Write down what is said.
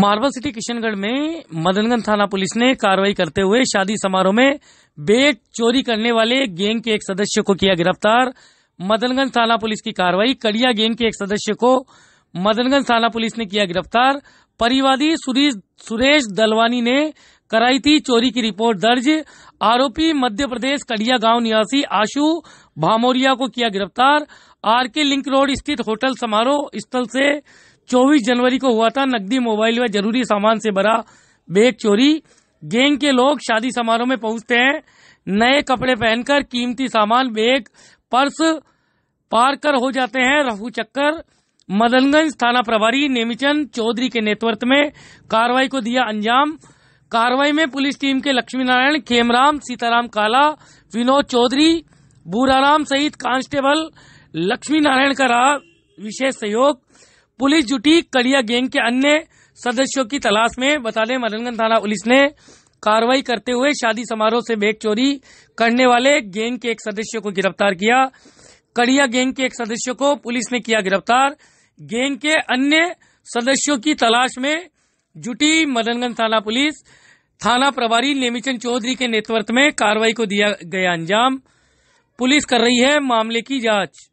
marble city Kishangarh में मदनगंज थाना police ने कार्रवाई करते हुए शादी समारोह में बेट चोरी करने वाले गैंग के एक सदस्य को किया गिरफ्तार मदनगंज थाना पुलिस की कार्रवाई कड़िया गैंग के एक सदस्य को मदनगंज थाना पुलिस ने किया गिरफ्तार परिवादी सुरेश दलवानी ने कराई थी चोरी की रिपोर्ट दर्ज आरोपी मध्य प्रदेश कड़िया गांव निवासी आशु भामोरिया को किया गिरफ्तार आर के लिंक रोड स्थित होटल समारोह स्थल से 24 जनवरी को हुआ था नकदी मोबाइल व जरूरी सामान से भरा बैग चोरी गैंग के लोग शादी समारोह में पहुंचते हैं नए कपड़े पहनकर कीमती सामान बैग पर्स पार कर हो जाते हैं रफू चक्कर मदनगंज थाना प्रभारी नेमीचंद चौधरी के नेतृत्व में कार्रवाई को दिया अंजाम कार्रवाई में पुलिस टीम के लक्ष्मी नारायण खेमराम सीताराम काला विनोद चौधरी बूराराम सहित कांस्टेबल लक्ष्मी नारायण का रहा विशेष सहयोग पुलिस जुटी कड़िया गैंग के अन्य सदस्यों की तलाश में बता दें मदनगंज थाना पुलिस ने कार्रवाई करते हुए शादी समारोह से बैग चोरी करने वाले गैंग के एक सदस्य को गिरफ्तार किया कड़िया गैंग के एक सदस्य को पुलिस ने किया गिरफ्तार गैंग के अन्य सदस्यों की तलाश में जुटी मदनगंज थाना पुलिस थाना प्रभारी नेमीचंद चौधरी के नेतृत्व में कार्रवाई को दिया गया अंजाम पुलिस कर रही है मामले की जांच